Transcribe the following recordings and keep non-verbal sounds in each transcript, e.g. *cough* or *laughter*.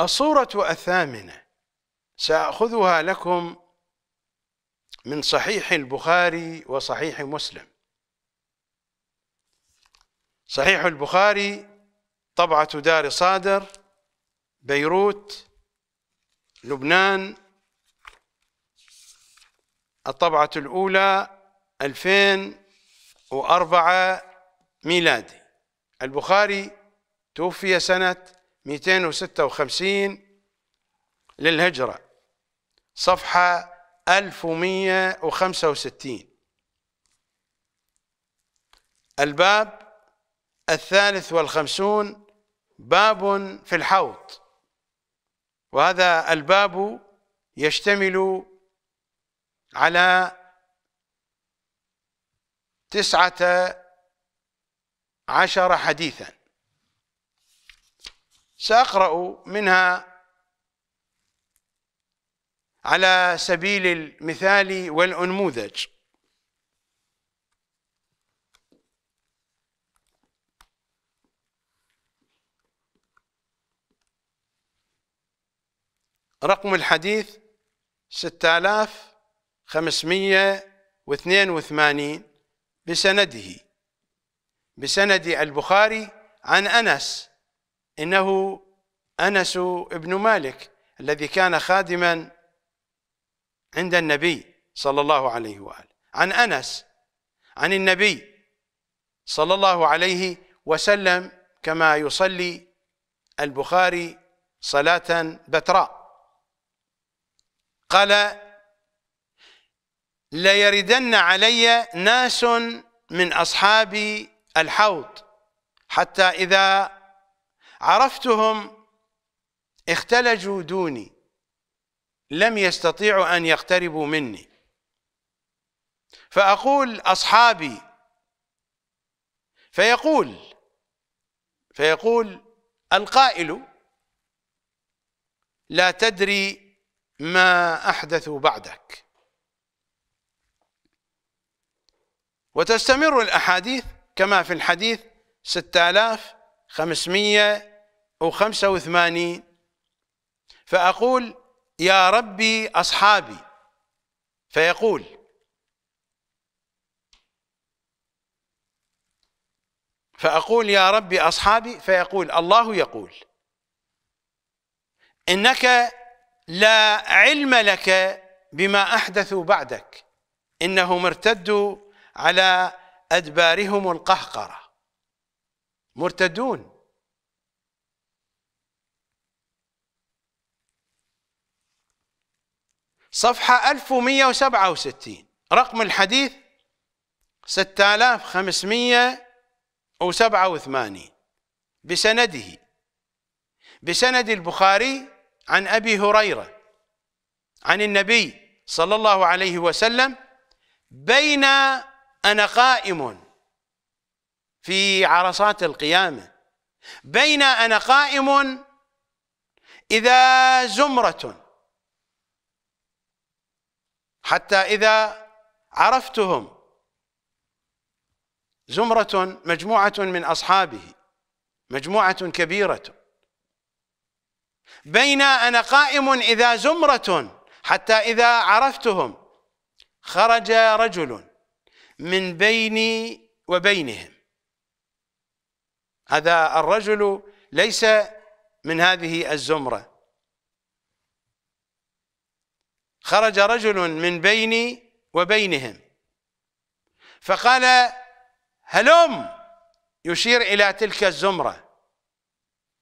الصورة الثامنة سأخذها لكم من صحيح البخاري وصحيح مسلم صحيح البخاري طبعة دار صادر بيروت لبنان الطبعة الأولى 2004 ميلادي البخاري توفي سنة 256 للهجرة صفحة 1165 الباب الثالث والخمسون باب في الحوض وهذا الباب يشتمل على تسعة عشر حديثا ساقرا منها على سبيل المثال والانموذج رقم الحديث 6582 بسنده بسند البخاري عن انس إنه أنس بن مالك الذي كان خادما عند النبي صلى الله عليه وآله عن أنس عن النبي صلى الله عليه وسلم كما يصلي البخاري صلاة بتراء قال ليردن علي ناس من أصحاب الحوض حتى إذا عرفتهم اختلجوا دوني لم يستطيعوا أن يقتربوا مني فأقول أصحابي فيقول فيقول القائل لا تدري ما أحدثوا بعدك وتستمر الأحاديث كما في الحديث 6500 أو خمسة وثمانين فأقول يا ربي أصحابي فيقول فأقول يا ربي أصحابي فيقول الله يقول إنك لا علم لك بما أحدثوا بعدك إنهم ارتدوا على أدبارهم القهقرة مرتدون صفحة 1167 رقم الحديث 6587 بسنده بسند البخاري عن أبي هريرة عن النبي صلى الله عليه وسلم بين أنا قائم في عرصات القيامة بين أنا قائم إذا زمرة حتى إذا عرفتهم زمرة مجموعة من أصحابه مجموعة كبيرة بين أنا قائم إذا زمرة حتى إذا عرفتهم خرج رجل من بيني وبينهم هذا الرجل ليس من هذه الزمرة خرج رجل من بيني وبينهم فقال هلم يشير إلى تلك الزمرة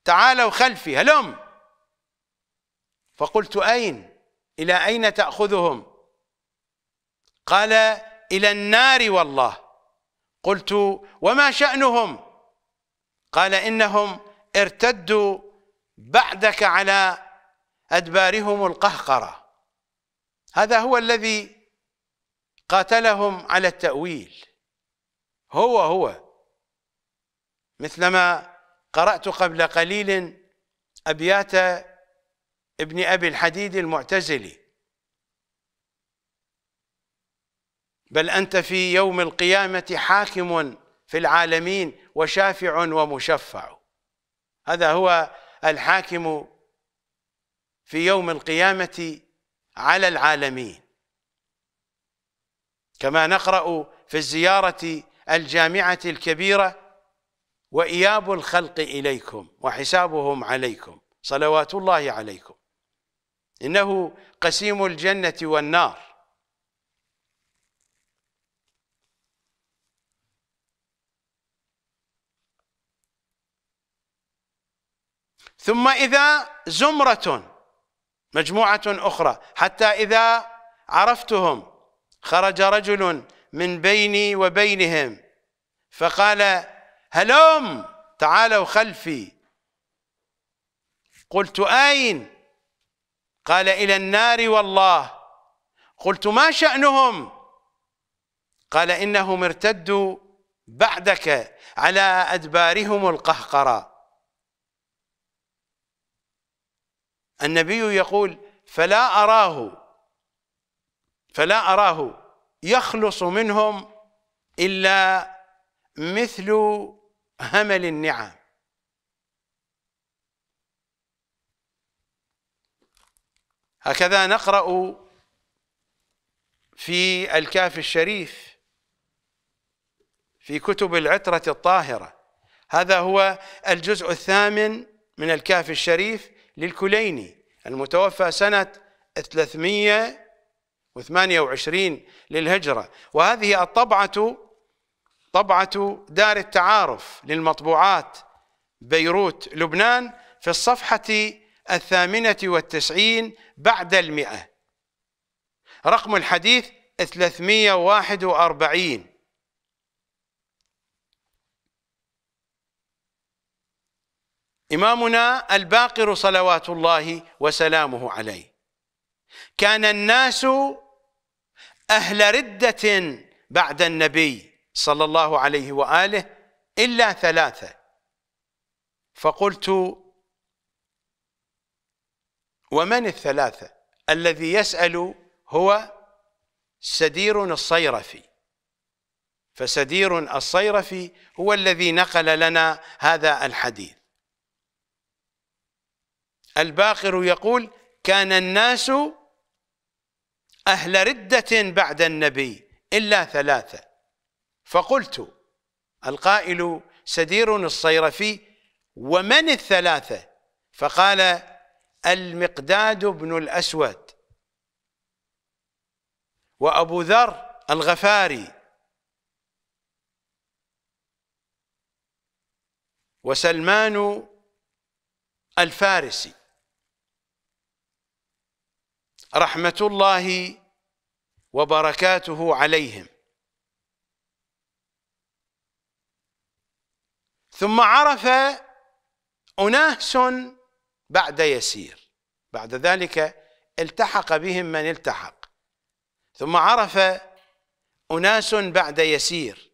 تعالوا خلفي هلم فقلت أين إلى أين تأخذهم قال إلى النار والله قلت وما شأنهم قال إنهم ارتدوا بعدك على أدبارهم القهقرة هذا هو الذي قاتلهم على التأويل هو هو مثلما قرأت قبل قليل أبيات ابن أبي الحديد المعتزلي بل أنت في يوم القيامة حاكم في العالمين وشافع ومشفع هذا هو الحاكم في يوم القيامة على العالمين كما نقرأ في الزيارة الجامعة الكبيرة وإياب الخلق إليكم وحسابهم عليكم صلوات الله عليكم إنه قسيم الجنة والنار ثم إذا زمرة مجموعة أخرى حتى إذا عرفتهم خرج رجل من بيني وبينهم فقال هلوم تعالوا خلفي قلت أين قال إلى النار والله قلت ما شأنهم قال إنهم ارتدوا بعدك على أدبارهم القهقرة النبي يقول فلا أراه فلا أراه يخلص منهم إلا مثل همل النعم هكذا نقرأ في الكاف الشريف في كتب العترة الطاهرة هذا هو الجزء الثامن من الكاف الشريف للكليني المتوفى سنة 328 للهجرة وهذه الطبعة طبعة دار التعارف للمطبوعات بيروت لبنان في الصفحة الثامنة والتسعين بعد المئة رقم الحديث 341 إمامنا الباقر صلوات الله وسلامه عليه كان الناس أهل ردة بعد النبي صلى الله عليه وآله إلا ثلاثة فقلت ومن الثلاثة الذي يسأل هو سدير الصيرفي فسدير الصيرفي هو الذي نقل لنا هذا الحديث الباقر يقول كان الناس أهل ردة بعد النبي إلا ثلاثة فقلت القائل سدير الصيرفي ومن الثلاثة فقال المقداد بن الأسود وأبو ذر الغفاري وسلمان الفارسي رحمة الله وبركاته عليهم ثم عرف أناس بعد يسير بعد ذلك التحق بهم من التحق ثم عرف أناس بعد يسير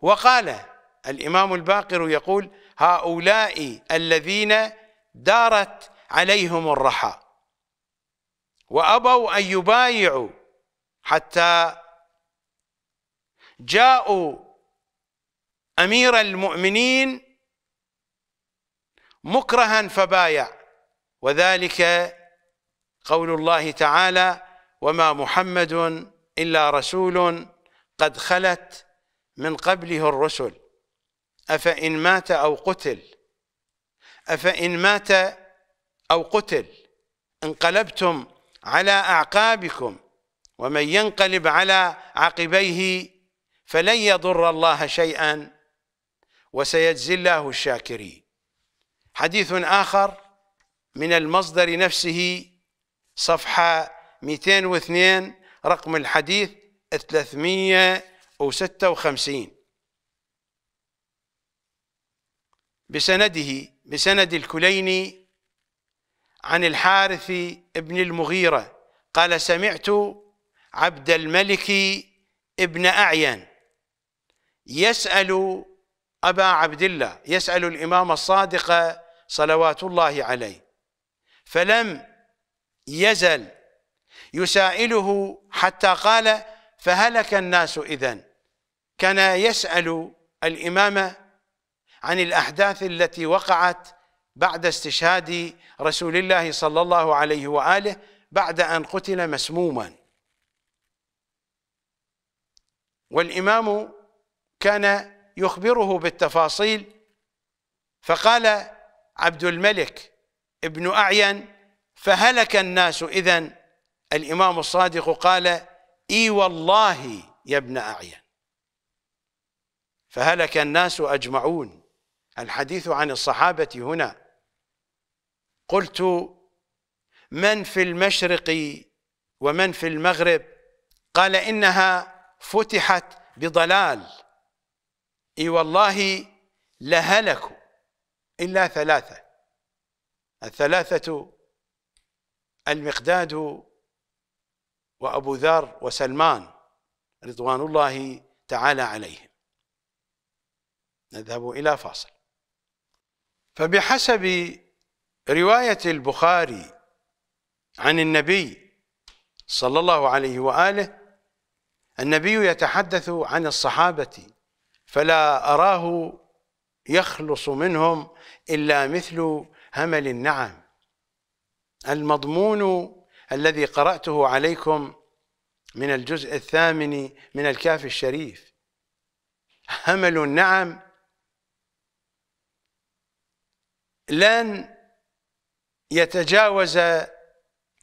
وقال الإمام الباقر يقول هؤلاء الذين دارت عليهم الرحى وابوا ان يبايعوا حتى جاءوا امير المؤمنين مكرها فبايع وذلك قول الله تعالى وما محمد الا رسول قد خلت من قبله الرسل افان مات او قتل افان مات او قتل انقلبتم على أعقابكم ومن ينقلب على عقبيه فلن يضر الله شيئا وسيجزي الله الشاكرين حديث آخر من المصدر نفسه صفحة 202 رقم الحديث 356 بسنده بسند الكليني عن الحارث بن المغيرة قال سمعت عبد الملك ابن أعين يسأل أبا عبد الله يسأل الإمام الصادق صلوات الله عليه فلم يزل يسائله حتى قال فهلك الناس إذن كان يسأل الإمام عن الأحداث التي وقعت بعد استشهاد رسول الله صلى الله عليه واله بعد ان قتل مسموما والامام كان يخبره بالتفاصيل فقال عبد الملك ابن اعين فهلك الناس اذا الامام الصادق قال اي والله يا ابن اعين فهلك الناس اجمعون الحديث عن الصحابه هنا قلت من في المشرق ومن في المغرب قال إنها فتحت بضلال اي والله لهلكوا إلا ثلاثة الثلاثة المقداد وأبو ذر وسلمان رضوان الله تعالى عليهم نذهب إلى فاصل فبحسب رواية البخاري عن النبي صلى الله عليه وآله النبي يتحدث عن الصحابة فلا أراه يخلص منهم إلا مثل همل النعم المضمون الذي قرأته عليكم من الجزء الثامن من الكاف الشريف همل النعم لن يتجاوز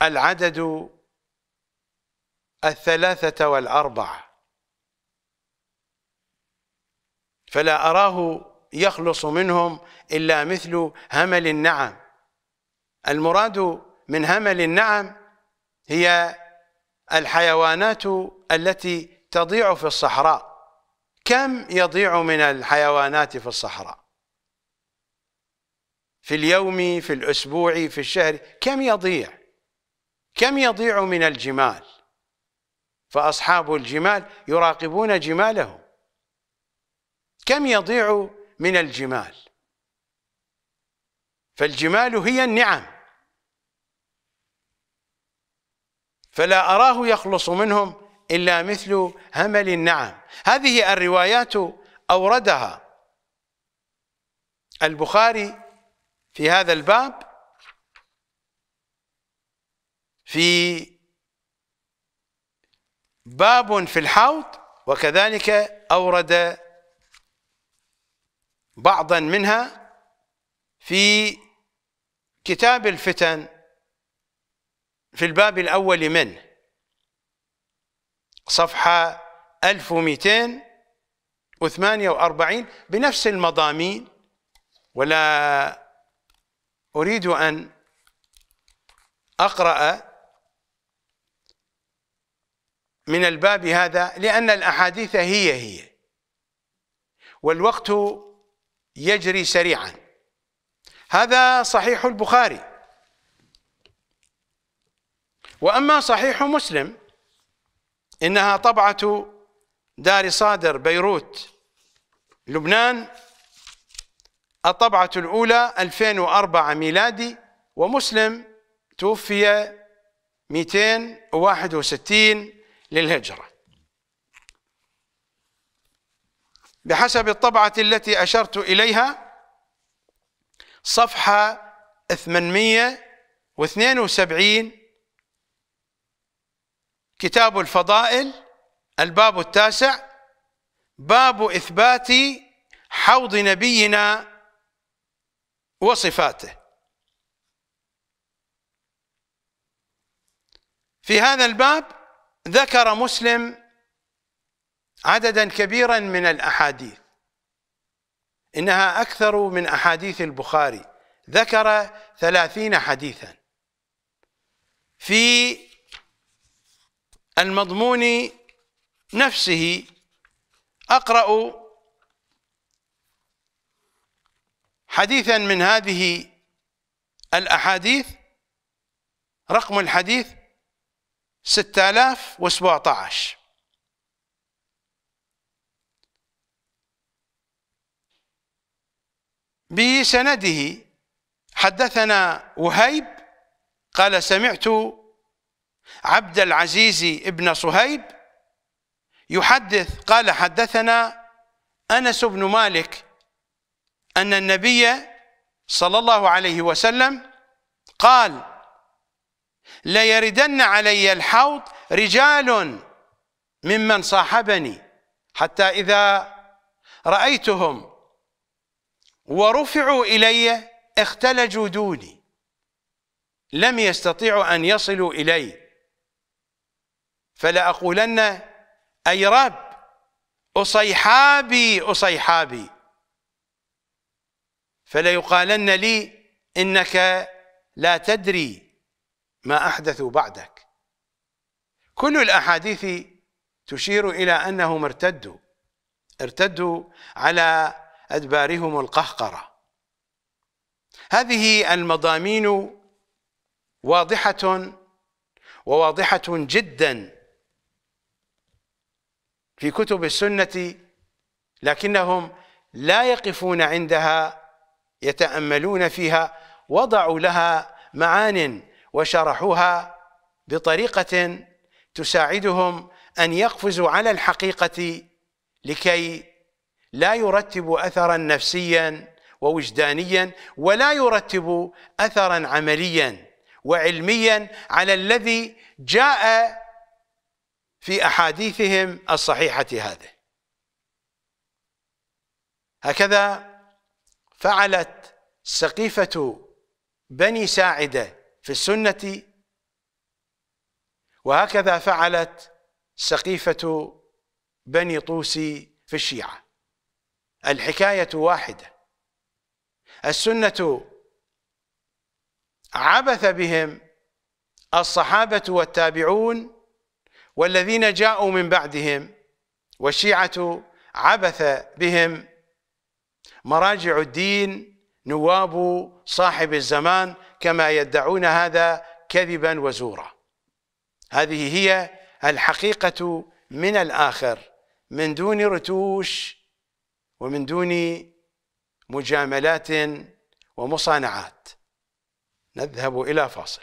العدد الثلاثة والأربعة فلا أراه يخلص منهم إلا مثل همل النعم المراد من همل النعم هي الحيوانات التي تضيع في الصحراء كم يضيع من الحيوانات في الصحراء في اليوم في الأسبوع في الشهر كم يضيع كم يضيع من الجمال فأصحاب الجمال يراقبون جمالهم كم يضيع من الجمال فالجمال هي النعم فلا أراه يخلص منهم إلا مثل همل النعم هذه الروايات أوردها البخاري في هذا الباب في باب في الحوض وكذلك أورد بعضا منها في كتاب الفتن في الباب الأول منه صفحة 1248 بنفس المضامين ولا أريد أن أقرأ من الباب هذا لأن الأحاديث هي هي والوقت يجري سريعا هذا صحيح البخاري وأما صحيح مسلم إنها طبعة دار صادر بيروت لبنان الطبعة الأولى 2004 ميلادي ومسلم توفي 261 للهجرة بحسب الطبعة التي أشرت إليها صفحة 872 كتاب الفضائل الباب التاسع باب إثبات حوض نبينا وصفاته في هذا الباب ذكر مسلم عددا كبيرا من الأحاديث إنها أكثر من أحاديث البخاري ذكر ثلاثين حديثا في المضمون نفسه أقرأ حديثا من هذه الأحاديث رقم الحديث 6017 بسنده حدثنا وهيب قال سمعت عبد العزيز ابن صهيب يحدث قال حدثنا أنس بن مالك أن النبي صلى الله عليه وسلم قال ليردن علي الحوض رجال ممن صاحبني حتى إذا رأيتهم ورفعوا إلي اختلجوا دوني لم يستطيعوا أن يصلوا إلي فلأقولن أي رب أصيحابي أصيحابي فليقالن لي إنك لا تدري ما أحدثوا بعدك كل الأحاديث تشير إلى أنهم ارتدوا ارتدوا على أدبارهم القهقرة هذه المضامين واضحة وواضحة جدا في كتب السنة لكنهم لا يقفون عندها يتأملون فيها وضعوا لها معان وشرحوها بطريقة تساعدهم أن يقفزوا على الحقيقة لكي لا يرتب أثرا نفسيا ووجدانيا ولا يرتب أثرا عمليا وعلميا على الذي جاء في أحاديثهم الصحيحة هذه هكذا فعلت سقيفة بني ساعدة في السنة وهكذا فعلت سقيفة بني طوسي في الشيعة الحكاية واحدة السنة عبث بهم الصحابة والتابعون والذين جاءوا من بعدهم والشيعة عبث بهم مراجع الدين نواب صاحب الزمان كما يدعون هذا كذبا وزورا هذه هي الحقيقة من الآخر من دون رتوش ومن دون مجاملات ومصانعات نذهب إلى فاصل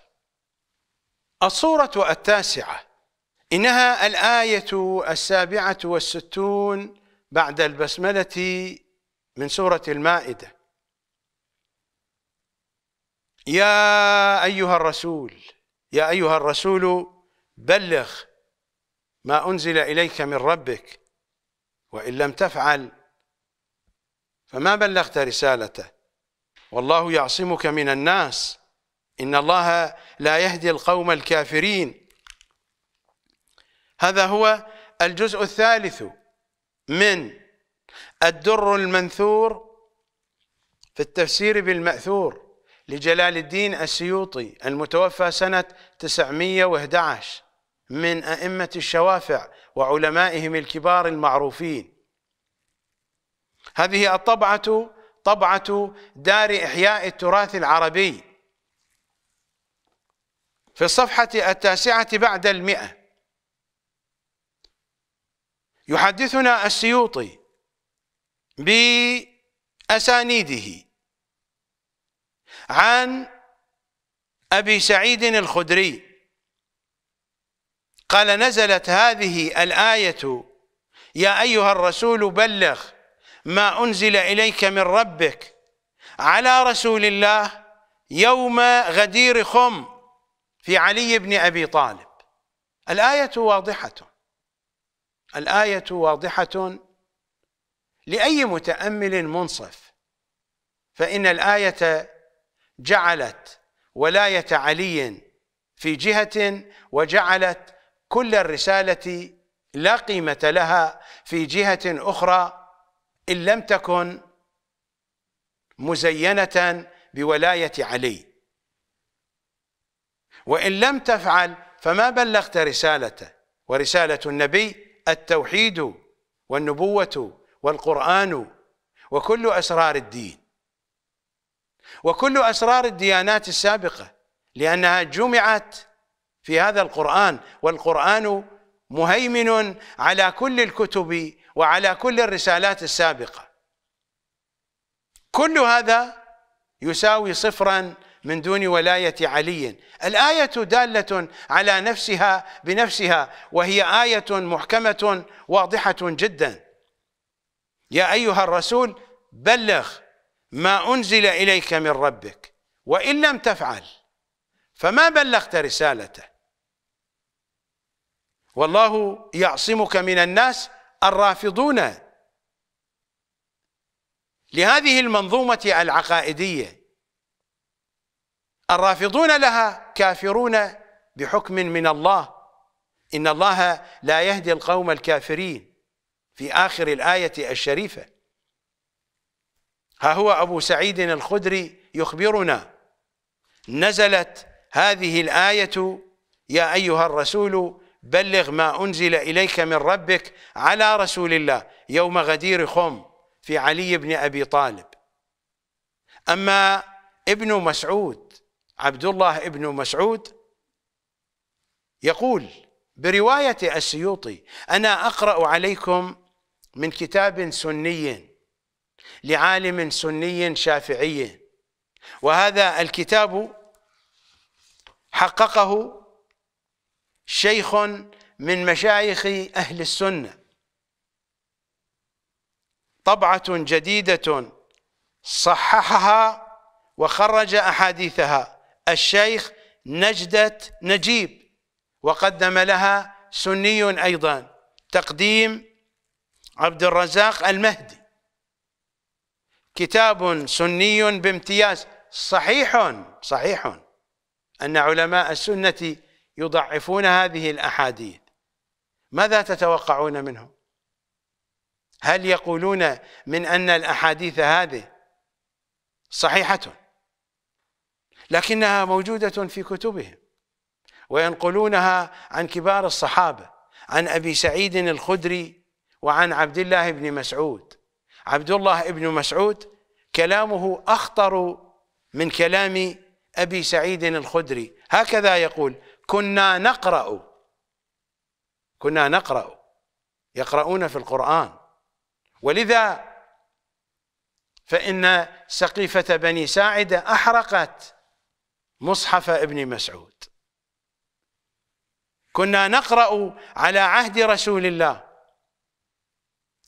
الصورة التاسعة إنها الآية السابعة والستون بعد البسملة من سورة المائدة يا أيها الرسول يا أيها الرسول بلغ ما أنزل إليك من ربك وإن لم تفعل فما بلغت رسالته والله يعصمك من الناس إن الله لا يهدي القوم الكافرين هذا هو الجزء الثالث من الدر المنثور في التفسير بالمأثور لجلال الدين السيوطي المتوفى سنة 911 من أئمة الشوافع وعلمائهم الكبار المعروفين هذه الطبعة طبعة دار إحياء التراث العربي في الصفحة التاسعة بعد المئة يحدثنا السيوطي بأسانيده عن أبي سعيد الخدري قال نزلت هذه الآية يا أيها الرسول بلغ ما أنزل إليك من ربك على رسول الله يوم غدير خم في علي بن أبي طالب الآية واضحة الآية واضحة لأي متأمل منصف فإن الآية جعلت ولاية علي في جهة وجعلت كل الرسالة لا قيمة لها في جهة أخرى إن لم تكن مزينة بولاية علي وإن لم تفعل فما بلغت رسالته ورسالة النبي التوحيد والنبوة والقرآن وكل أسرار الدين وكل أسرار الديانات السابقة لأنها جمعت في هذا القرآن والقرآن مهيمن على كل الكتب وعلى كل الرسالات السابقة كل هذا يساوي صفرا من دون ولاية علي الآية دالة على نفسها بنفسها وهي آية محكمة واضحة جداً يا أيها الرسول بلغ ما أنزل إليك من ربك وإن لم تفعل فما بلغت رسالته والله يعصمك من الناس الرافضون لهذه المنظومة العقائدية الرافضون لها كافرون بحكم من الله إن الله لا يهدي القوم الكافرين في آخر الآية الشريفة ها هو أبو سعيد الخدري يخبرنا نزلت هذه الآية يا أيها الرسول بلغ ما أنزل إليك من ربك على رسول الله يوم غدير خم في علي بن أبي طالب أما ابن مسعود عبد الله ابن مسعود يقول برواية السيوطي أنا أقرأ عليكم من كتاب سني لعالم سني شافعي وهذا الكتاب حققه شيخ من مشايخ أهل السنة طبعة جديدة صححها وخرج أحاديثها الشيخ نجدة نجيب وقدم لها سني أيضا تقديم عبد الرزاق المهدي كتاب سني بامتياز صحيح صحيح أن علماء السنة يضعفون هذه الأحاديث ماذا تتوقعون منهم هل يقولون من أن الأحاديث هذه صحيحة لكنها موجودة في كتبهم وينقلونها عن كبار الصحابة عن أبي سعيد الخدري وعن عبد الله بن مسعود عبد الله بن مسعود كلامه أخطر من كلام أبي سعيد الخدري هكذا يقول كنا نقرأ كنا نقرأ يقرؤون في القرآن ولذا فإن سقيفة بني ساعدة أحرقت مصحف ابن مسعود كنا نقرأ على عهد رسول الله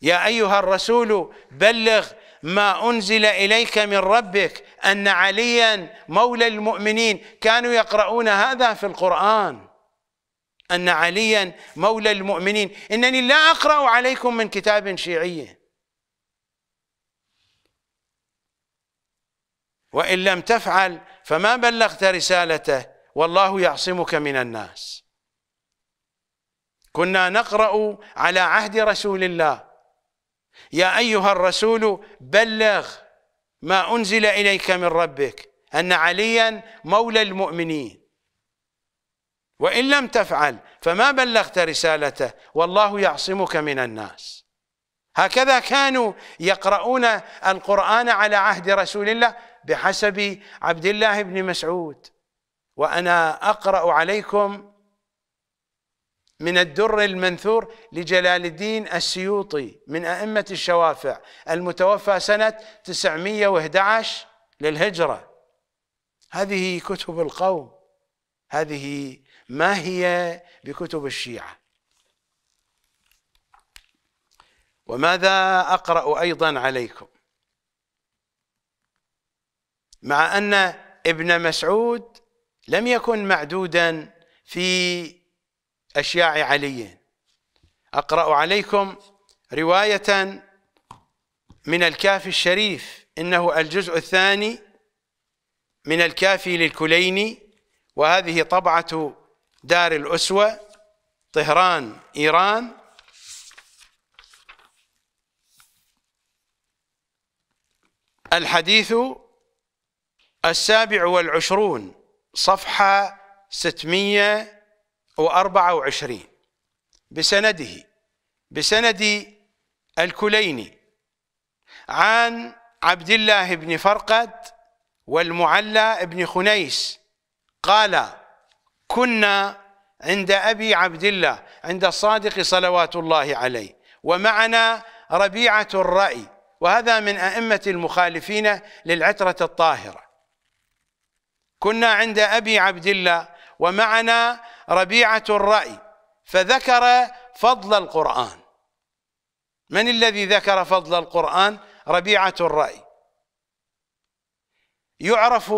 يا أيها الرسول بلغ ما أنزل إليك من ربك أن عليا مولى المؤمنين كانوا يقرؤون هذا في القرآن أن عليا مولى المؤمنين إنني لا أقرأ عليكم من كتاب شيعي وإن لم تفعل فما بلغت رسالته والله يعصمك من الناس كنا نقرأ على عهد رسول الله يا أيها الرسول بلغ ما أنزل إليك من ربك أن عليا مولى المؤمنين وإن لم تفعل فما بلغت رسالته والله يعصمك من الناس هكذا كانوا يقرؤون القرآن على عهد رسول الله بحسب عبد الله بن مسعود وأنا أقرأ عليكم من الدر المنثور لجلال الدين السيوطي من أئمة الشوافع المتوفى سنة 911 للهجرة هذه كتب القوم هذه ما هي بكتب الشيعة وماذا أقرأ أيضا عليكم مع أن ابن مسعود لم يكن معدودا في أشياع علي أقرأ عليكم رواية من الكافي الشريف إنه الجزء الثاني من الكافي للكليني وهذه طبعة دار الأسوة طهران إيران الحديث السابع والعشرون صفحة ستمية وأربعة بسنده بسند الكليني عن عبد الله بن فرقد والمعلى بن خنيس قال كنا عند أبي عبد الله عند الصادق صلوات الله عليه ومعنا ربيعة الرأي وهذا من أئمة المخالفين للعترة الطاهرة كنا عند أبي عبد الله ومعنا ربيعة الرأي فذكر فضل القرآن من الذي ذكر فضل القرآن ربيعة الرأي يعرف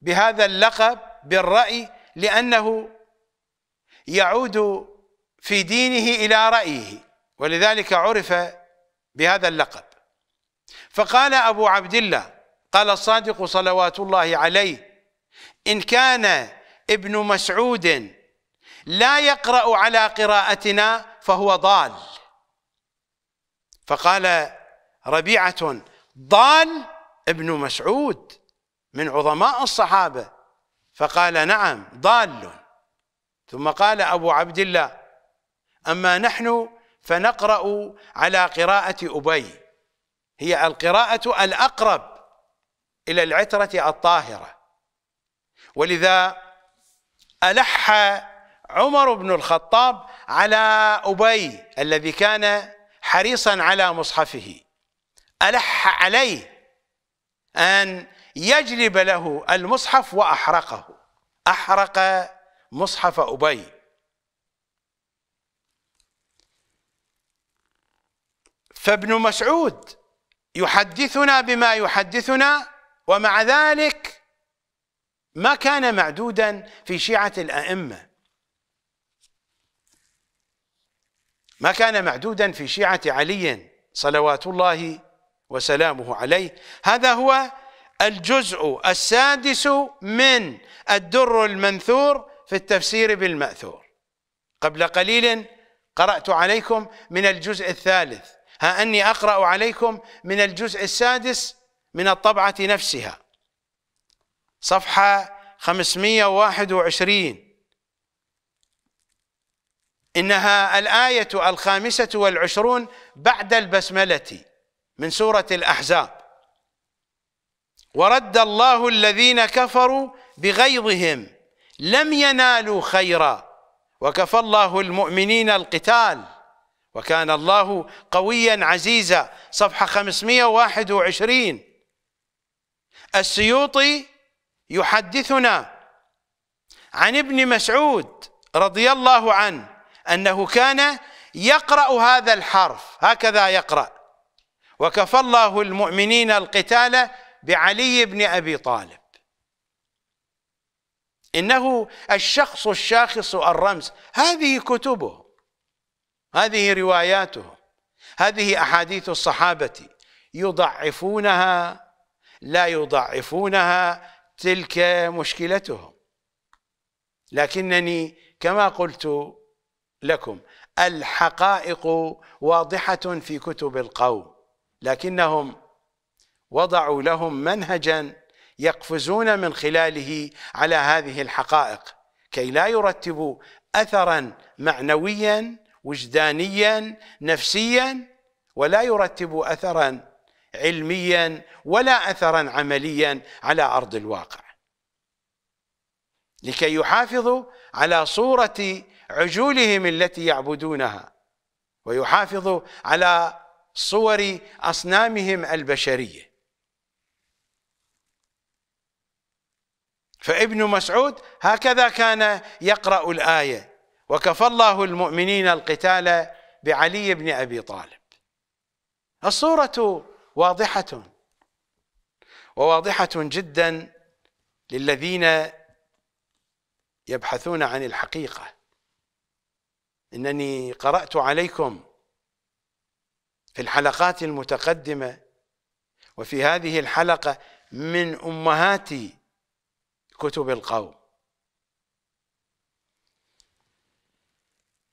بهذا اللقب بالرأي لأنه يعود في دينه إلى رأيه ولذلك عرف بهذا اللقب فقال أبو عبد الله قال الصادق صلوات الله عليه إن كان ابن مسعود لا يقرأ على قراءتنا فهو ضال فقال ربيعة ضال ابن مسعود من عظماء الصحابة فقال نعم ضال ثم قال أبو عبد الله أما نحن فنقرأ على قراءة أبي هي القراءة الأقرب إلى العترة الطاهرة ولذا ألح عمر بن الخطاب على أبي الذي كان حريصا على مصحفه ألح عليه أن يجلب له المصحف وأحرقه أحرق مصحف أبي فابن مسعود يحدثنا بما يحدثنا ومع ذلك ما كان معدودا في شيعة الأئمة ما كان معدودا في شيعة علي صلوات الله وسلامه عليه هذا هو الجزء السادس من الدر المنثور في التفسير بالمأثور قبل قليل قرأت عليكم من الجزء الثالث ها أني أقرأ عليكم من الجزء السادس من الطبعة نفسها صفحة 521 إنها الآية الخامسة والعشرون بعد البسملة من سورة الأحزاب ورد الله الذين كفروا بغيظهم لم ينالوا خيرا وكفى الله المؤمنين القتال وكان الله قويا عزيزا صفحة 521 السيوطي يحدثنا عن ابن مسعود رضي الله عنه أنه كان يقرأ هذا الحرف هكذا يقرأ وكفى الله المؤمنين القتال بعلي بن أبي طالب إنه الشخص الشاخص الرمز هذه كتبه هذه رواياته هذه أحاديث الصحابة يضعفونها لا يضعفونها تلك مشكلتهم لكنني كما قلت لكم الحقائق واضحة في كتب القوم لكنهم وضعوا لهم منهجا يقفزون من خلاله على هذه الحقائق كي لا يرتبوا أثرا معنويا وجدانيا نفسيا ولا يرتبوا أثرا علميا ولا أثرا عمليا على أرض الواقع لكي يحافظوا على صورة عجولهم التي يعبدونها ويحافظوا على صور أصنامهم البشرية فابن مسعود هكذا كان يقرأ الآية وكفى الله المؤمنين القتال بعلي بن أبي طالب الصورة واضحة وواضحة جدا للذين يبحثون عن الحقيقة إنني قرأت عليكم في الحلقات المتقدمة وفي هذه الحلقة من أمهات كتب القوم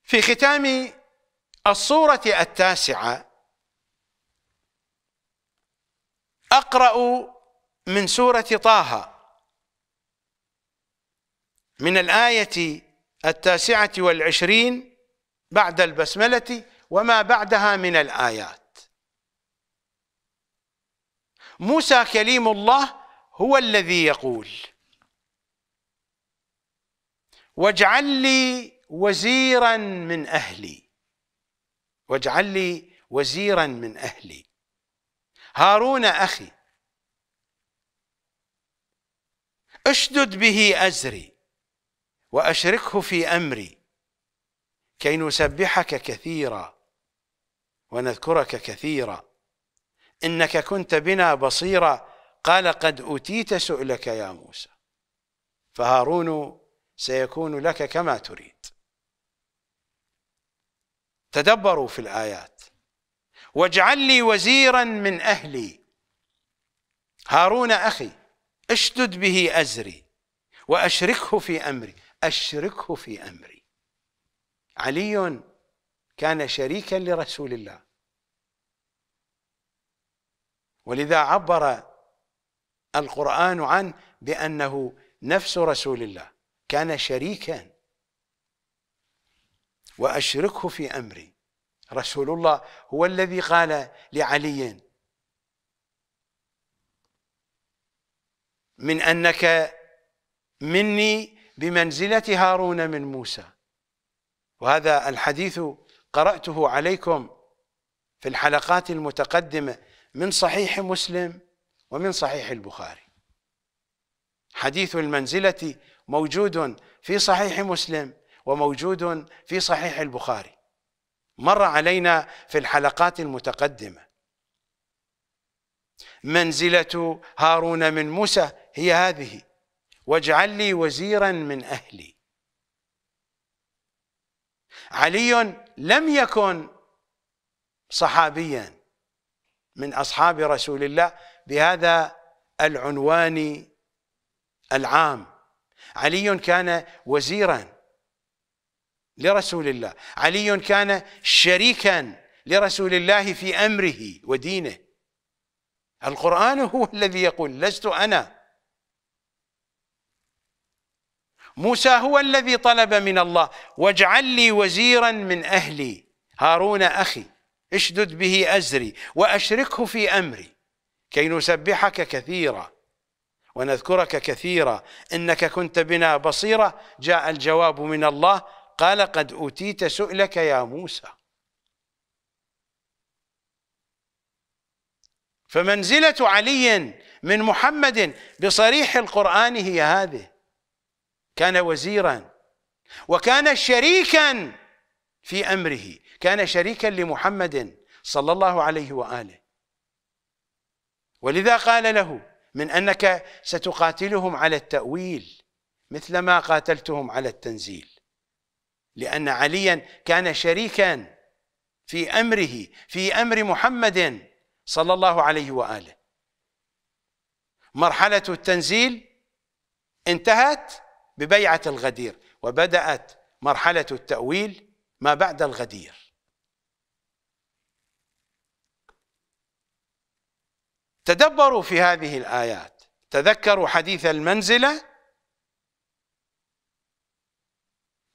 في ختام الصورة التاسعة اقرا من سوره طه من الايه التاسعه والعشرين بعد البسمله وما بعدها من الايات موسى كليم الله هو الذي يقول واجعل لي وزيرا من اهلي واجعل لي وزيرا من اهلي هارون أخي اشدد به أزري وأشركه في أمري كي نسبحك كثيرا ونذكرك كثيرا إنك كنت بنا بصيرا قال قد أوتيت سؤلك يا موسى فهارون سيكون لك كما تريد تدبروا في الآيات واجعل لي وزيرا من أهلي هارون أخي اشدد به أزري وأشركه في أمري أشركه في أمري علي كان شريكا لرسول الله ولذا عبر القرآن عنه بأنه نفس رسول الله كان شريكا وأشركه في أمري رسول الله هو الذي قال لعلي من أنك مني بمنزلة هارون من موسى وهذا الحديث قرأته عليكم في الحلقات المتقدمة من صحيح مسلم ومن صحيح البخاري حديث المنزلة موجود في صحيح مسلم وموجود في صحيح البخاري مر علينا في الحلقات المتقدمة منزلة هارون من موسى هي هذه واجعل لي وزيرا من أهلي علي لم يكن صحابيا من أصحاب رسول الله بهذا العنوان العام علي كان وزيرا لرسول الله علي كان شريكا لرسول الله في امره ودينه القران هو *laughs* الذي يقول لست انا موسى هو الذي طلب من الله واجعل لي وزيرا من اهلي هارون اخي اشدد به ازري واشركه في امري كي نسبحك كثيرا ونذكرك كثيرا انك كنت بنا بصيرا جاء الجواب من الله قال قد أوتيت سؤلك يا موسى فمنزلة علي من محمد بصريح القرآن هي هذه كان وزيرا وكان شريكا في أمره كان شريكا لمحمد صلى الله عليه وآله ولذا قال له من أنك ستقاتلهم على التأويل مثلما قاتلتهم على التنزيل لأن عليا كان شريكا في أمره في أمر محمد صلى الله عليه وآله مرحلة التنزيل انتهت ببيعة الغدير وبدأت مرحلة التأويل ما بعد الغدير تدبروا في هذه الآيات تذكروا حديث المنزله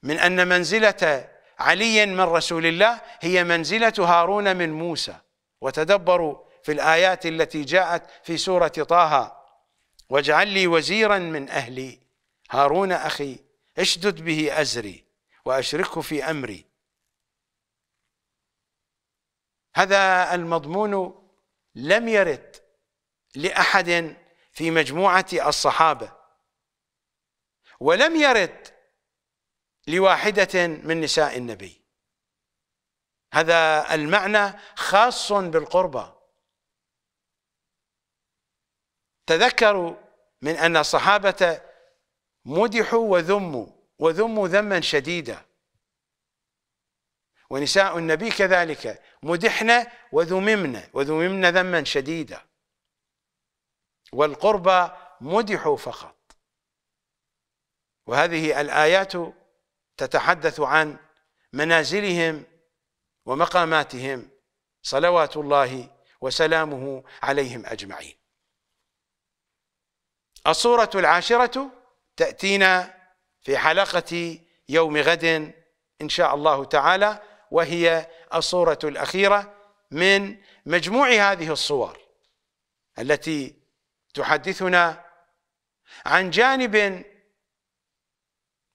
من أن منزلة علي من رسول الله هي منزلة هارون من موسى وتدبروا في الآيات التي جاءت في سورة طه واجعل لي وزيرا من أهلي هارون أخي اشدد به أزري وأشركه في أمري هذا المضمون لم يرد لأحد في مجموعة الصحابة ولم يرد لواحدة من نساء النبي هذا المعنى خاص بالقربة تذكروا من أن الصحابة مدحوا وذموا وذموا ذما شديدا ونساء النبي كذلك مدحنا وذممنا وذممنا ذما شديدا والقربى مدحوا فقط وهذه الآيات تتحدث عن منازلهم ومقاماتهم صلوات الله وسلامه عليهم اجمعين. الصورة العاشرة تأتينا في حلقة يوم غد إن شاء الله تعالى وهي الصورة الأخيرة من مجموع هذه الصور التي تحدثنا عن جانب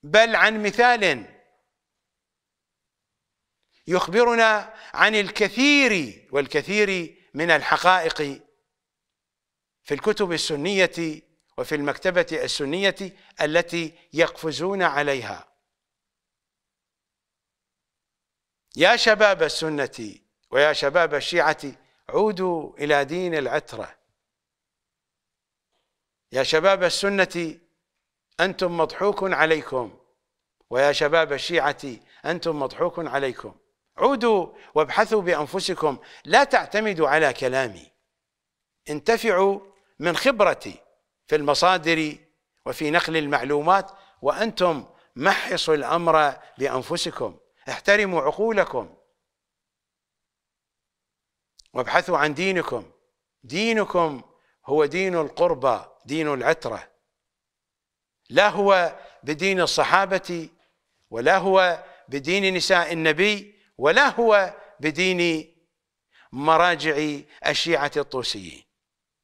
بل عن مثال يخبرنا عن الكثير والكثير من الحقائق في الكتب السنية وفي المكتبة السنية التي يقفزون عليها يا شباب السنة ويا شباب الشيعة عودوا إلى دين العترة يا شباب السنة أنتم مضحوك عليكم ويا شباب الشيعة أنتم مضحوك عليكم عودوا وابحثوا بأنفسكم لا تعتمدوا على كلامي انتفعوا من خبرتي في المصادر وفي نقل المعلومات وأنتم محصوا الأمر بأنفسكم احترموا عقولكم وابحثوا عن دينكم دينكم هو دين القربى دين العترة لا هو بدين الصحابة ولا هو بدين نساء النبي ولا هو بدين مراجع الشيعة الطوسيين